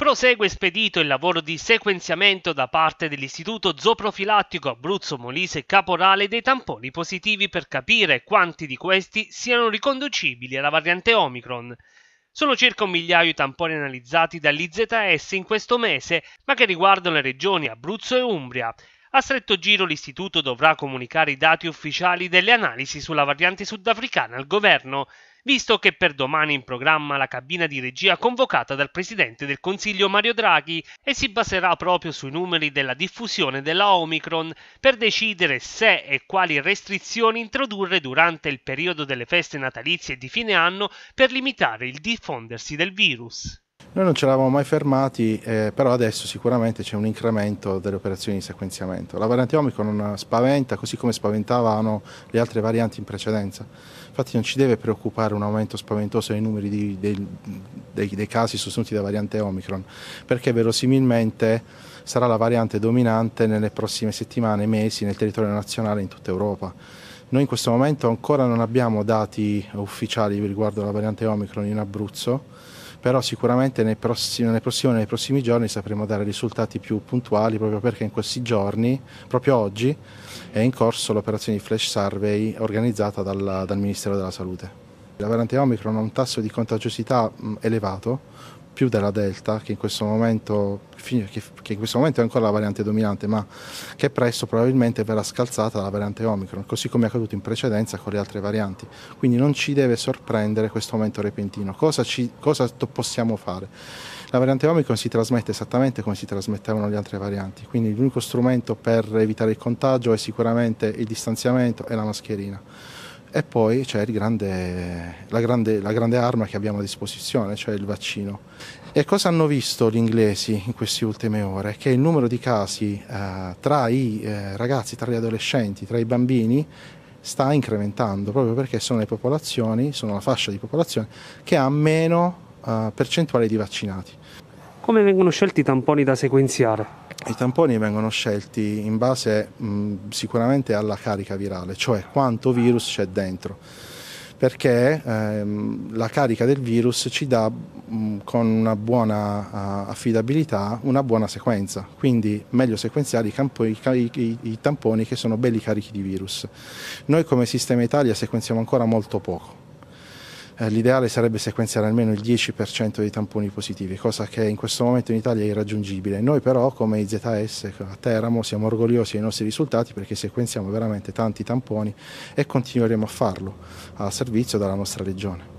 Prosegue spedito il lavoro di sequenziamento da parte dell'Istituto Zooprofilattico Abruzzo Molise Caporale dei tamponi positivi per capire quanti di questi siano riconducibili alla variante Omicron. Sono circa un migliaio i tamponi analizzati dall'IZS in questo mese, ma che riguardano le regioni Abruzzo e Umbria. A stretto giro l'Istituto dovrà comunicare i dati ufficiali delle analisi sulla variante sudafricana al governo visto che per domani è in programma la cabina di regia convocata dal Presidente del Consiglio Mario Draghi e si baserà proprio sui numeri della diffusione della Omicron per decidere se e quali restrizioni introdurre durante il periodo delle feste natalizie di fine anno per limitare il diffondersi del virus. Noi non ce l'avamo mai fermati, eh, però adesso sicuramente c'è un incremento delle operazioni di sequenziamento. La variante Omicron spaventa, così come spaventavano le altre varianti in precedenza. Infatti non ci deve preoccupare un aumento spaventoso dei numeri di, dei, dei, dei casi sostenuti da variante Omicron, perché verosimilmente sarà la variante dominante nelle prossime settimane, mesi nel territorio nazionale e in tutta Europa. Noi in questo momento ancora non abbiamo dati ufficiali riguardo alla variante Omicron in Abruzzo, però sicuramente nei prossimi, nei prossimi, nei prossimi giorni sapremo dare risultati più puntuali proprio perché in questi giorni, proprio oggi, è in corso l'operazione di flash survey organizzata dal, dal Ministero della Salute. La variante Omicron ha un tasso di contagiosità elevato, più della Delta, che in questo momento, che in questo momento è ancora la variante dominante, ma che presto probabilmente verrà scalzata dalla variante Omicron, così come è accaduto in precedenza con le altre varianti. Quindi non ci deve sorprendere questo aumento repentino. Cosa, ci, cosa possiamo fare? La variante Omicron si trasmette esattamente come si trasmettevano le altre varianti, quindi l'unico strumento per evitare il contagio è sicuramente il distanziamento e la mascherina e poi c'è grande, la, grande, la, grande, arma che abbiamo a disposizione, cioè il vaccino. E cosa hanno visto gli inglesi in queste ultime ore? Che il numero di casi eh, tra i eh, ragazzi, tra gli adolescenti, tra i bambini sta incrementando proprio perché sono le popolazioni, sono la fascia di popolazione che ha meno eh, percentuale di vaccinati. Come vengono scelti i tamponi da sequenziare? I tamponi vengono scelti in base mh, sicuramente alla carica virale, cioè quanto virus c'è dentro perché ehm, la carica del virus ci dà mh, con una buona uh, affidabilità una buona sequenza, quindi meglio sequenziare i, campo, i, i, i, tamponi che sono belli carichi di virus. Noi come Sistema Italia sequenziamo ancora molto poco, eh, l'ideale sarebbe sequenziare almeno il 10% dei tamponi positivi, cosa che in questo momento in Italia è irraggiungibile. Noi però come IZS a Teramo siamo orgogliosi dei nostri risultati perché sequenziamo veramente tanti tamponi e continueremo a farlo a servizio della nostra regione.